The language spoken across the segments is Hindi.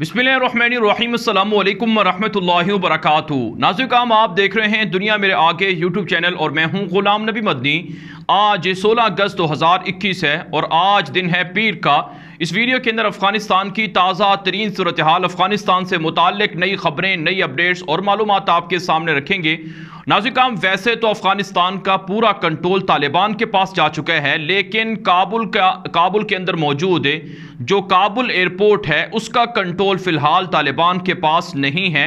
बिस्मिल्लाम वरहमल वर्क नाजुक आम आप देख रहे हैं दुनिया मेरे आगे यूट्यूब चैनल और मैं हूं गुलाम नबी मदनी आज 16 अगस्त 2021 है और आज दिन है पीर का इस वीडियो के अंदर अफगानिस्तान की ताज़ा तरीन सूरत हाल अफगानिस्तान से मुतक नई खबरें नई अपडेट्स और मालूम आपके सामने रखेंगे नाजिकाम वैसे तो अफगानिस्तान का पूरा कंट्रोल तालिबान के पास जा चुका है लेकिन काबुल का काबुल के अंदर मौजूद जो काबुल एयरपोर्ट है उसका कंट्रोल फ़िलहाल तालिबान के पास नहीं है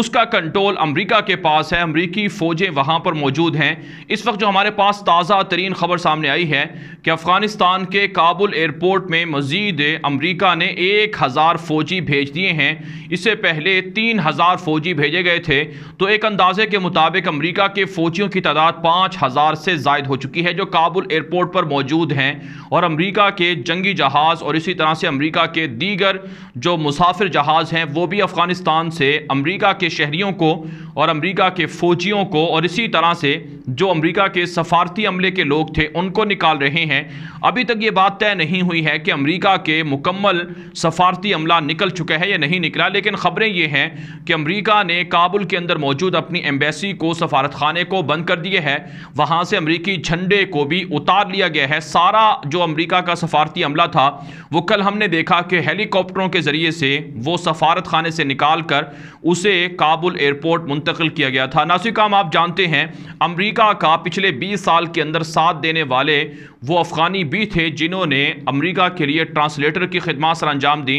उसका कंट्रोल अमेरिका के पास है अमेरिकी फ़ौजें वहां पर मौजूद हैं इस वक्त जो हमारे पास ताज़ा तरीन खबर सामने आई है कि अफ़गानिस्तान के काबुल एयरपोर्ट में मज़ीद अमरीका ने एक हज़ार फ़ौजी भेज दिए हैं इससे पहले तीन हज़ार फ़ौजी भेजे गए थे तो एक अंदाजे के मुताबिक अमरीका के फ़ौजियों की तादाद पाँच हज़ार से जायद हो चुकी है जो काबुल एयरपोर्ट पर मौजूद हैं और अमरीका के जंगी जहाज़ और इसी तरह यहाँ से अमरीका के दीगर जो मुसाफिर जहाज़ हैं वो भी अफ़गानिस्तान से अमरीका के शहरीों को और अमरीका के फ़ौजियों को और इसी तरह से जो अमरीका के सफारती अमले के लोग थे उनको निकाल रहे हैं अभी तक ये बात तय नहीं हुई है कि अमरीका के मुकम्मल सफारती अमला निकल चुका है या नहीं निकला लेकिन ख़बरें ये हैं कि अमरीका ने काबुल के अंदर मौजूद अपनी एम्बेसी को सफारत खाने को बंद कर दिए है वहाँ से अमरीकी झंडे को भी उतार लिया गया है सारा जो अमरीका का सफारती अमला था वो कल कल हमने देखा कि हेलीकॉप्टरों के ज़रिए से वो सफारत खाने से निकाल कर उसे काबुल एयरपोर्ट मुंतकिल किया गया था नासिकाम आप जानते हैं अमरीका का पिछले 20 साल के अंदर साथ देने वाले वो अफ़गानी भी थे जिन्होंने अमरीका के लिए ट्रांसलेटर की खदमात सर अंजाम दी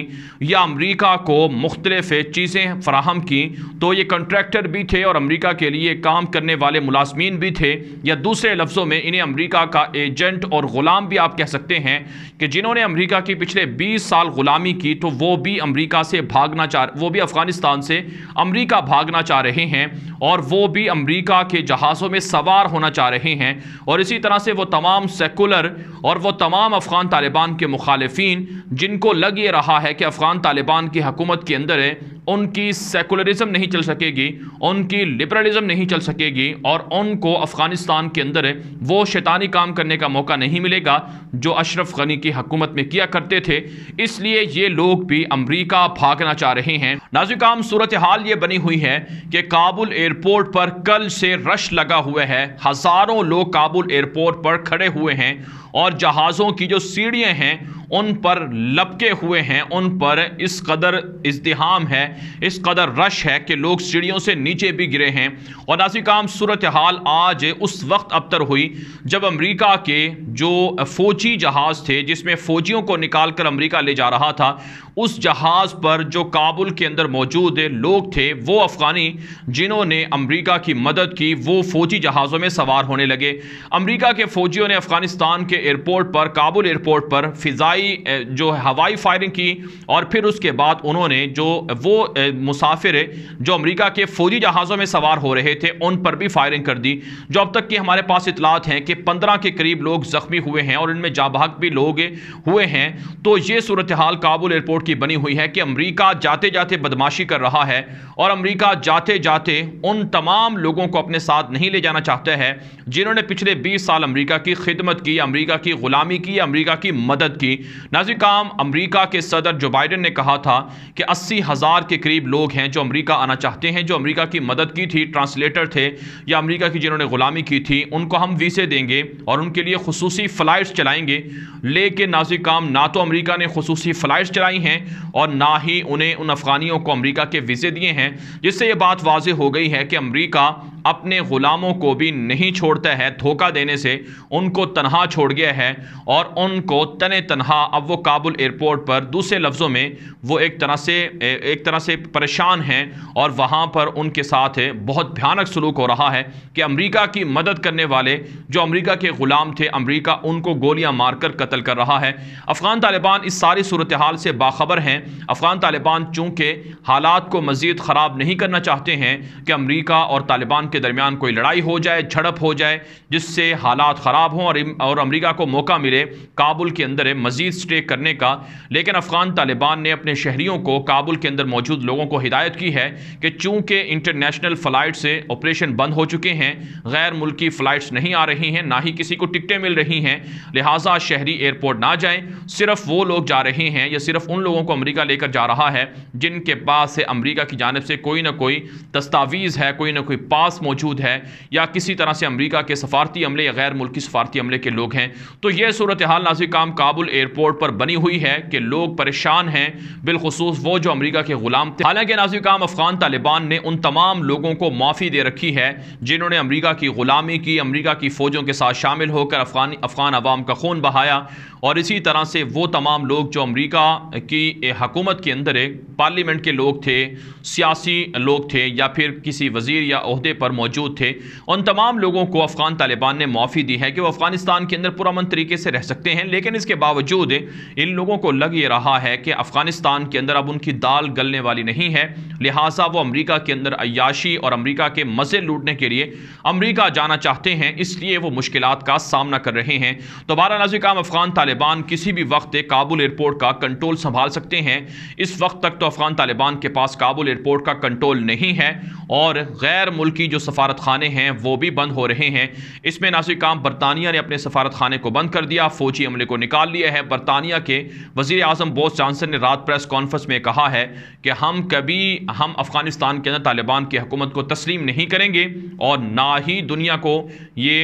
या अमरीका को मुख्तलिफ चीज़ें फ्राहम की तो ये कंट्रैक्टर भी थे और अमरीका के लिए काम करने वाले मुलाजमीन भी थे या दूसरे लफ्ज़ों में इन्हें अमरीका का एजेंट और ग़ुलाम भी आप कह सकते हैं कि जिन्होंने अमरीका की पिछले बीस साल ग़ुलामी की तो वो भी अमरीका से भागना चाह वो भी अफ़गानिस्तान से अमरीका भागना चाह रहे हैं और वो भी अमरीका के जहाज़ों में सवार होना चाह रहे हैं और इसी तरह से वो तमाम सेकुलर पॉपुलर और वो तमाम अफ़गान तालिबान के मुखालफी जिनको लग ये रहा है कि अफ़गान तालिबान की हकूमत के अंदर उनकी सेकुलरिज्म नहीं चल सकेगी उनकी लिबरलिज्म नहीं चल सकेगी और उनको अफ़गानिस्तान के अंदर वो शैतानी काम करने का मौका नहीं मिलेगा जो अशरफ गनी की हकूमत में किया करते थे इसलिए ये लोग भी अमरीका भागना चाह रहे हैं नाजिकाम सूरत हाल ये बनी हुई है कि काबुल एयरपोर्ट पर कल से रश लगा हुआ है हज़ारों लोग काबुल एयरपोर्ट पर खड़े हुए हैं और जहाज़ों की जो सीढ़ियाँ हैं उन पर लपके हुए हैं उन पर इस कदर इजतहाम है इस कदर रश है कि लोग सीढ़ियों से नीचे भी गिरे हैं और नासी काम सूरत हाल आज उस वक्त अबतर हुई जब अमरीका के जो फ़ौजी जहाज़ थे जिसमें फ़ौजियों को निकाल कर अमरीका ले जा रहा था उस जहाज़ पर जो काबुल के अंदर मौजूद लोग थे वो अफ़गानी जिन्होंने अमरीका की मदद की वो फ़ौजी जहाज़ों में सवार होने लगे अमरीका के फ़ौजियों ने अफ़गानिस्तान के एयरपोर्ट पर काबुल एयरपोर्ट पर फ़िज़ाई जो हवाई फायरिंग की और फिर उसके बाद उन्होंने जो वो मुसाफिर जो अमरीका के फ़ौजी जहाज़ों में सवार हो रहे थे उन पर भी फायरिंग कर दी जो अब तक की हमारे पास इतलात हैं कि पंद्रह के करीब लोग ज़ख्मी हुए हैं और इनमें जाबहक भी लोग हुए हैं तो ये सूरत हाल काबुल एयरपोर्ट रिपोर्ट की बनी हुई है कि अमेरिका जाते जाते बदमाशी कर रहा है और अमेरिका जाते जाते उन तमाम लोगों को अपने साथ नहीं ले जाना चाहता है जिन्होंने पिछले 20 साल अमेरिका की खिदमत की अमेरिका की ग़ुलामी की अमेरिका की मदद की नाजिक काम के सदर जो बाइडन ने कहा था कि अस्सी हज़ार के करीब लोग हैं जो अमरीका आना चाहते हैं जो अमरीका की मदद की थी ट्रांसलेटर थे या अमरीका की जिन्होंने ग़ुलामी की थी उनको हम वीज़े देंगे और उनके लिए खसूसी फ़्लाइट्स चलाएंगे लेकिन नाजिक काम ना तो अमेरिका ने खसूसी फ़्लाइट्स चलाई हैं हैं और ना ही उन्हें उन अफगानियों को अमरीका के वीज़े दिए हैं जिससे ये बात वाज हो गई है कि अमरीका अपने ग़ुलामों को भी नहीं छोड़ता है धोखा देने से उनको तनहा छोड़ गया है और उनको तन तनहा अब वो काबुल एयरपोर्ट पर दूसरे लफ्ज़ों में वो एक तरह से एक तरह से परेशान हैं और वहाँ पर उनके साथ बहुत भयानक सलूक हो रहा है कि अमरीका की मदद करने वाले जो अमरीका के ग़ुलाम थे अमरीका उनको मार मारकर कत्ल कर रहा है अफ़गान तालिबान इस सारी सूरत हाल से बाखबर हैं अफ़गान तालिबान चूँकि हालात को मज़ीद ख़राब नहीं करना चाहते हैं कि अमरीका और तालिबान के दरमियान कोई लड़ाई हो जाए झड़प हो जाए जिससे हालात ख़राब हों और और अमरीका को मौका मिले काबुल के अंदर मज़ीद स्टे करने का लेकिन अफ़गान तालिबान ने अपने शहरीों को काबुल के अंदर मौजूद लोगों को हिदायत की है कि चूँकि इंटरनेशनल फ़्लाइट से ऑपरेशन बंद हो चुके हैं गैर मुल्की फ़्लाइट्स नहीं आ रही हैं ना ही किसी को टिकटें मिल रही हैं लिहाजा शहरी एयरपोर्ट ना जाएँ सिर्फ वो लोग जा रहे हैं या सिर्फ उन लोगों को अमरीका लेकर जा रहा है जिनके पास से अमरीका की जानब से कोई ना कोई दस्तावीज़ है कोई ना कोई पास मौजूद है या किसी तरह से अमरीका के सफारती अमले या गैर मुल्की सफारती अमले के लोग हैं तो यह सूरत हाल नाजी काम काबुल एयरपोर्ट पर बनी हुई है कि लोग परेशान हैं बिलखसूस वो जो अमरीका के गुलाम थे हालांकि नाजी काम अफगान तालिबान ने उन तमाम लोगों को माफ़ी दे रखी है जिन्होंने अमरीका की ग़ुलामी की अमरीका की फ़ौजों के साथ शामिल होकर अफगान अफगान आवाम का खून बहाया और इसी तरह से वो तमाम लोग जो अमेरिका की हकूमत के अंदर पार्लियामेंट के लोग थे सियासी लोग थे या फिर किसी वजीर या अहदे पर मौजूद थे उन तमाम लोगों को अफ़गान तालिबान ने माफ़ी दी है कि वो अफ़गानिस्तान के अंदर पुरमन तरीके से रह सकते हैं लेकिन इसके बावजूद इन लोगों को लग ये रहा है कि अफ़गानिस्तान के अंदर अब उनकी दाल गलने वाली नहीं है लिहाजा वो अमरीका के अंदर अयाशी और अमरीका के मज़े लूटने के लिए अमरीका जाना चाहते हैं इसलिए वो मुश्किल का सामना कर रहे हैं दोबारा काम अफगान तालिबान तालिबान किसी भी वक्त काबुल एयरपोर्ट का कंट्रोल संभाल सकते हैं इस वक्त तक तो अफगान तालिबान के पास काबुल एयरपोर्ट का कंट्रोल नहीं है और गैर मुल्की जो सफारत खाने हैं वो भी बंद हो रहे हैं इसमें नासिक काम बरतानिया ने अपने सफारत खाने को बंद कर दिया फौजी अमले को निकाल लिया है बरतानिया के वजी अजम बोस जानसन ने रात प्रेस कॉन्फ्रेंस में कहा है कि हम कभी हम अफगानिस्तान के अंदर तालिबान की हकूमत को तस्लीम नहीं करेंगे और ना ही दुनिया को ये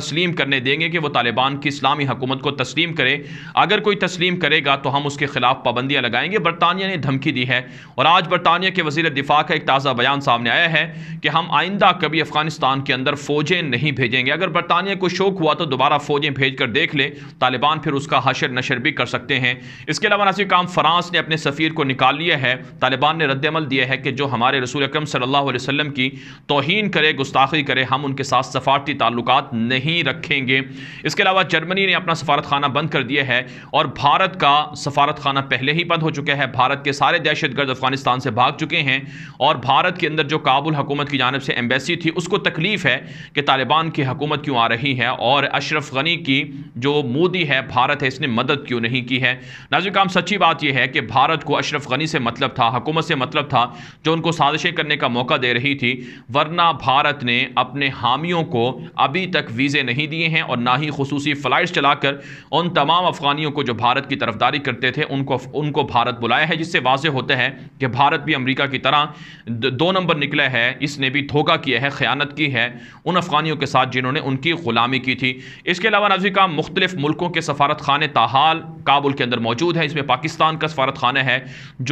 तस्लीम करने देंगे कि वो तालिबान की इस्लामी हकूमत को तस्लीम करें करे अगर कोई तस्लीम करेगा तो हम उसके खिलाफ पाबंदियां लगाएंगे बरतानिया ने धमकी दी है और आज बरतानिया के वजीर दिफा का एक ताज़ा बयान सामने आया है कि हम आइंदा कभी अफगानिस्तान के अंदर फ़ौजें नहीं भेजेंगे अगर बरतानिया को शौक हुआ तो दोबारा फ़ौजें भेज कर देख ले तालिबान फिर उसका हशर नशर भी कर सकते हैं इसके अलावा नासिर काम फ्रांस ने अपने सफ़ीर को निकाल लिया है तालिबान ने रद्दमल दिया है कि जो हमारे रसूल अक्रम सल्लाम की तोहन करे गुस्ताखी करे हम उनके साथ सफारती ताल्लुक नहीं रखेंगे इसके अलावा जर्मनी ने अपना सफारत खाना बंद कर कर दिए हैं और भारत का सफारत खाना पहले ही बंद हो चुका है भारत के सारे दहशत गर्द अफगानिस्तान से भाग चुके हैं और भारत के अंदर जो काबुल हकूमत की जानब से एम्बेसी थी उसको तकलीफ़ है कि तालिबान की हकूमत क्यों आ रही है और अशरफ गनी की जो मोदी है भारत है इसने मदद क्यों नहीं की है नाजिक काम सच्ची बात यह है कि भारत को अशरफ गनी से मतलब था हकूमत से मतलब था जो उनको साजिशें करने का मौका दे रही थी वरना भारत ने अपने हामियों को अभी तक वीज़े नहीं दिए हैं और ना ही खसूसी फ्लाइट चलाकर उन तमाम तमाम अफगानियों को जो भारत की तरफदारी करते थे उनको उनको भारत बुलाया है जिससे वाज होता है कि भारत भी अमरीका की तरह दो नंबर निकला है इसने भी धोखा किया है ख़यानत की है उन अफगानियों के साथ जिन्होंने उनकी ग़ुलामी की थी इसके अलावा नजी का मुख्तलिफ मुल्कों के सफारत खाने ताहाल काबुल के अंदर मौजूद है इसमें पाकिस्तान का सफारत खाना है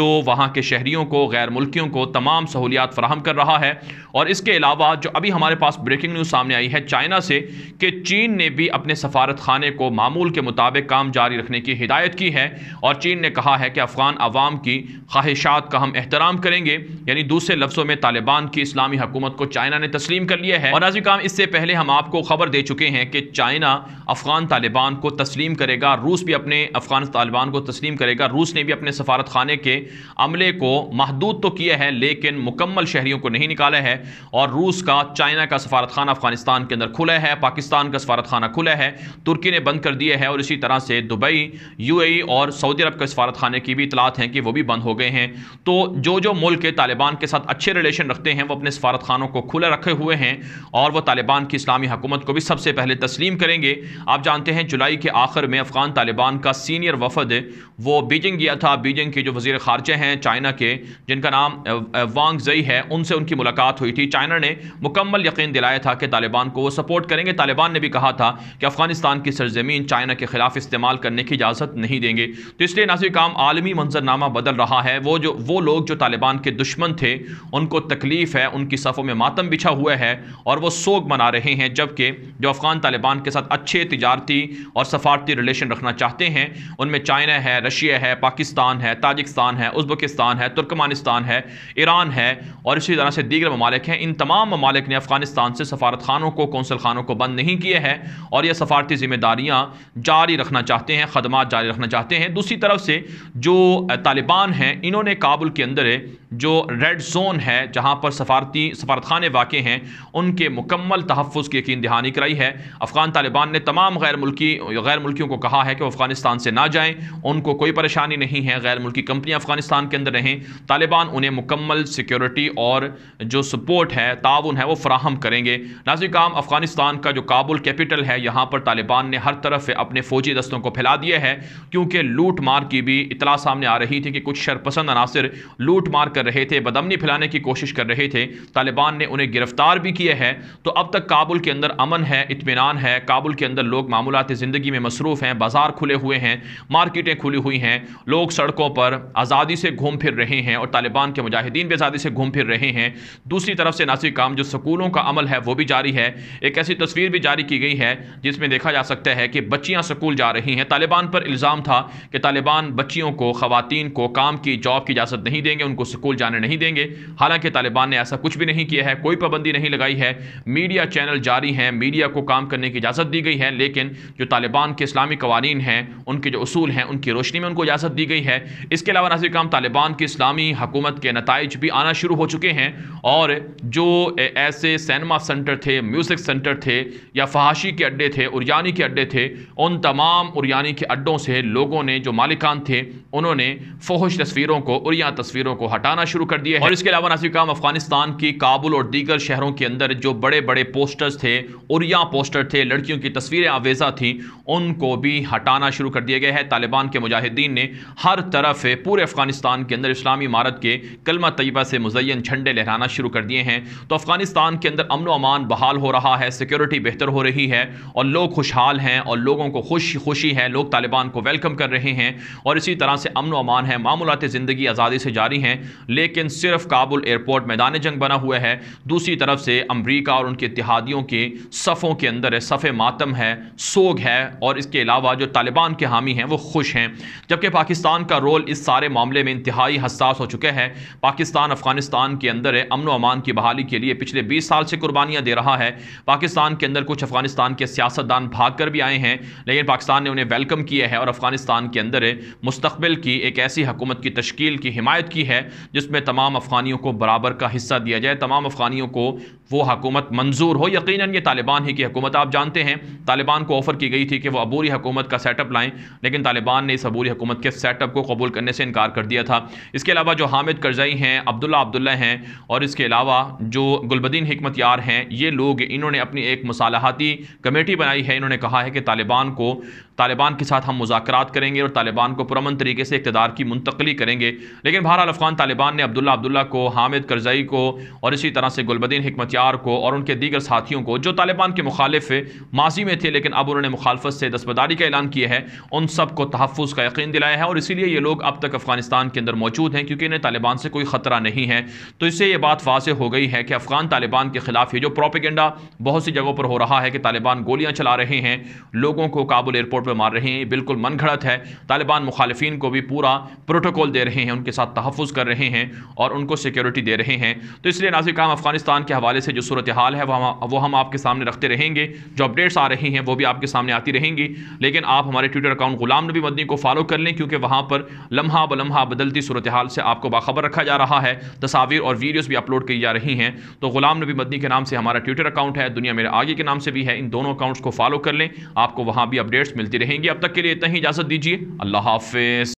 जो वहाँ के शहरीों को गैर मुल्कियों को तमाम सहूलियात फ्राहम कर रहा है और इसके अलावा जो अभी हमारे पास ब्रेकिंग न्यूज़ सामने आई है चाइना से कि चीन ने भी अपने सफारत खाने को मामूल के मुताबिक काम जारी रखने की हिदायत की है और चीन ने कहा है कि अफगान अवाम की ख्वाहिशात का हम एहतराम करेंगे यानी दूसरे लफ्ज़ों में तालिबान की इस्लामी हुकूमत को चाइना ने तस्लीम कर लिया है और नाजी काम इससे पहले हम आपको खबर दे चुके हैं कि चाइना अफगान तालिबान को तस्लीम करेगा रूस भी अपने अफगान तालिबान को तस्लीम करेगा रूस ने भी अपने सफारत खाने के अमले को महदूद तो किया है लेकिन मुकम्मल शहरीों को नहीं निकाला है और रूस का चाइना का सफारत खाना अफगानिस्तान के अंदर खुला है पाकिस्तान का सफारत खाना खुला है तुर्की ने बंद कर दिया है और इसी तरह से दुबई यू और सऊदी अरब के सफारत खाने की भी इतलात हैं कि वो भी बंद होगा गए हैं तो जो जो मुल्क तालिबान के साथ अच्छे रिलेशन रखते हैं वो अपने सफारत खानों को खुला रखे हुए हैं और वह तालिबान की इस्लामी हकूमत को भी सबसे पहले तस्लीम करेंगे आप जानते हैं जुलाई के आखिर में अफगान तालिबान का सीनियर वफद वो बीजिंग गया था बीजिंग के जो वजीर खारजे हैं चाइना के जिनका नाम वांग जई है उनसे उनकी मुलाकात हुई थी चाइना ने मुकम्मल यकीन दिलाया था कि तालिबान को वो सपोर्ट करेंगे तालिबान ने भी कहा था कि अफगानिस्तान की सरजमीन चाइना के खिलाफ इस्तेमाल करने की इजाज़त नहीं देंगे तो इसलिए नाजिक काम आलमी मंजरनामा बदल रहा है है वो जो वो लोग जो तालिबान के दुश्मन थे उनको तकलीफ़ है उनकी सफ़ों में मातम बिछा हुआ है और वो सोग मना रहे हैं जबकि जो अफ़गान तालिबान के साथ अच्छे तजारती और सफारती रिलेशन रखना चाहते हैं उनमें चाइना है रशिया है पाकिस्तान है ताजिकस्तान है उज़्बकिस्तान है तुर्कमानिस्तान है ईरान है और इसी तरह से दीगर ममालिक हैं इन तमाम ममालिक ने अफ़गानिस्तान से सफारत खानों को कौंसल खानों को बंद नहीं किए हैं और यह सफारती ज़िम्मेदारियाँ जारी रखना चाहते हैं खदमात जारी रखना चाहते हैं दूसरी तरफ से जो तालिबान हैं इन्होंने काबुल के अंदर जो रेड जोन है जहाँ पर सफारती सफारतखान वाक़ हैं उनके मुकम्मल तहफ़ की यकीन दहानी कराई है अफ़गान तालिबान ने तमाम गैर मुल्की गैर मुल्कियों को कहा है कि वो अफ़गानिस्तान से ना जाएँ उनको कोई परेशानी नहीं है गैर मुल्की कंपनियाँ अफ़गानिस्तान के अंदर रहें तालिबान उन्हें मुकम्मल सिक्योरिटी और जो सपोर्ट है ताउन है वो फ्राहम करेंगे नाजिक काम अफ़गानिस्तान का जो काबुल कैपिटल है यहाँ पर तालिबान ने हर तरफ अपने फ़ौजी दस्तों को फैला दिया है क्योंकि लूट मार की भी इतला सामने आ रही थी कि कुछ शरपसंद अनासर लूट मार कर रहे थे बदमनी फैलाने की कोशिश कर रहे थे तालिबान ने उन्हें गिरफ्तार भी किया है तो अब तक काबुल के अंदर अमन है इतमान है काबुल के अंदर लोग मामूलती ज़िंदगी में मसरूफ़ हैं बाज़ार खुले हुए हैं मार्केटें खुली हुई हैं लोग सड़कों पर आज़ादी से घूम फिर रहे हैं और तालिबान के मुजाहिदीन भी आज़ादी से घूम फिर रहे हैं दूसरी तरफ से नासिक काम जो स्कूलों का अमल है वो भी जारी है एक ऐसी तस्वीर भी जारी की गई है जिसमें देखा जा सकता है कि बच्चियाँ स्कूल जा रही हैं तालिबान पर इल्ज़ाम था कि तालिबान बच्चियों को खुवान को काम की जॉब की इजाज़त नहीं देंगे उनको स्कूल स्कूल जाने नहीं देंगे हालांकि तालिबान ने ऐसा कुछ भी नहीं किया है कोई पाबंदी नहीं लगाई है मीडिया चैनल जारी हैं मीडिया को काम करने की इजाज़त दी गई है लेकिन जो तालिबान के इस्लामी कवानीन हैं उनके जो असूल हैं उनकी रोशनी में उनको इजाज़त दी गई है इसके अलावा नाजिक काम तालिबान की इस्लामी हकूमत के नतज भी आना शुरू हो चुके हैं और जो ऐसे सैनमा सेंटर थे म्यूज़िक सेंटर थे या फहाशी के अड्डे थे उरियानी के अड्डे थे उन तमाम उरियानी के अड्डों से लोगों ने जो मालिकान थे उन्होंने फोहश तस्वीरों को उरिया तस्वीरों को हटाना लगाना शुरू कर दिया है और इसके अलावा नासिर काम अफगानिस्तान के काबुल और दीगर शहरों के अंदर जो बड़े बड़े पोस्टर्स थे और या पोस्टर थे लड़कियों की तस्वीरें आवेजा थी उनको भी हटाना शुरू कर दिया गया है तालिबान के मुजाहिदीन ने हर तरफ पूरे अफगानिस्तान के अंदर इस्लामी इमारत के कलमा तयबा से मुजयन झंडे लहराना शुरू कर दिए हैं तो अफगानिस्तान के अंदर अमन अमान बहाल हो रहा है सिक्योरिटी बेहतर हो रही है और लोग खुशहाल हैं और लोगों को खुश खुशी है लोग तालिबान को वेलकम कर रहे हैं और इसी तरह से अमन अमान है मामूलती ज़िंदगी आज़ादी से जारी हैं लेकिन सिर्फ काबुल एयरपोर्ट मैदान जंग बना हुआ है दूसरी तरफ से अमरीका और उनके इतिहादियों के सफ़ों के अंदर है सफ़े मातम है सोग है और इसके अलावा जो तालिबान के हामी हैं वो खुश हैं जबकि पाकिस्तान का रोल इस सारे मामले में इंतहाई हसास हो चुका है पाकिस्तान अफगानिस्तान के अंदर है अमन अमान की बहाली के लिए पिछले बीस साल से कुर्बानियाँ दे रहा है पाकिस्तान के अंदर कुछ अफगानिस्तान के सियासतदान भाग कर भी आए हैं लेकिन पाकिस्तान ने उन्हें वेलकम किया है और अफगानिस्तान के अंदर मुस्तबिल की एक ऐसी हुकूमत की तश्कील की हिमायत की है जिसमें तमाम अफ़गानियों को बराबर का हिस्सा दिया जाए तमाम अफ़गानियों को वो हकूमत मंजूर हो यकीन ये तालिबान ही की हकूमत आप जानते हैं तालिबान को ऑफ़र की गई थी कि वह अबूरी हुकूमत का सेटअप लाएँ लेकिन तालिबान ने इस अबूरी हुकूमत के सेटअप को कबूल करने से इनकार कर दिया था इसके अलावा जो हामिद करजई हैं अब्दुल्ला अब्दुल्ला हैं और इसके अलावा जो गुलबदीन हमत यार हैं ये लोग इन्होंने अपनी एक मसालहती कमेटी बनाई है इन्होंने कहा है कि तालिबान को तालिबान के साथ हम मुजाकर करेंगे और तालिबान को पुरमन तरीके से इकतदार की मुंतकली करेंगे लेकिन बहरहाल अफगान तालिबान ने अब्दुल्ला अब्दुल्ला को हामिद करजई को और इसी तरह से गुलबदीन हमत यार को और उनके दीगर साथियों को जो तालिबान के मुखालिफ माजी में थे लेकिन अब उन्होंने मुखालफत से दस्तबदारी का ऐलान किया है उन सब को तहफ़ का यकीन दिलाया है और इसीलिए ये लोग अब तक अफगानिस्तान के अंदर मौजूद हैं क्योंकि इन्हें तालिबान से कोई ख़तरा नहीं है तो इससे ये बात वाज हो गई है कि अफ़गान तालिबान के ख़िलाफ़ ये जो प्रोपिगेंडा बहुत सी जगहों पर हो रहा है कि तालिबान गोलियाँ चला रहे हैं लोगों को काबुल एयरपोर्ट पर मार रहे हैं बिल्कुल मन घड़त है तालिबान मुखालफी को भी पूरा प्रोटोकॉल दे रहे हैं उनके साथ तहफ़ कर रहे हैं और उनको सिक्योरिटी दे रहे हैं तो इसलिए नाजिक काम अफगानिस्तान के हवाले से से जो सूरत हाल है वो हम वो हम आपके सामने रखते रहेंगे जो अपडेट्स आ रही हैं वो भी आपके सामने आती रहेंगी लेकिन आप हमारे ट्विटर अकाउंट गुलाम नबी मदनी को फॉलो कर लें क्योंकि वहाँ पर लम्हा ब लम्हा बदलती सूरत हाल से आपको बाखबर रखा जा रहा है तस्वीर और वीडियोज़ भी अपलोड की जा रही हैं तो गुलाम नबी मदनी के नाम से हमारा ट्विटर अकाउंट है दुनिया मेरे आगे के नाम से भी है इन दोनों अकाउंट्स को फॉलो कर लें आपको वहाँ भी अपडेट्स मिलती रहेंगी अब तक के लिए इतना ही इजाज़त दीजिए अल्लाह हाफ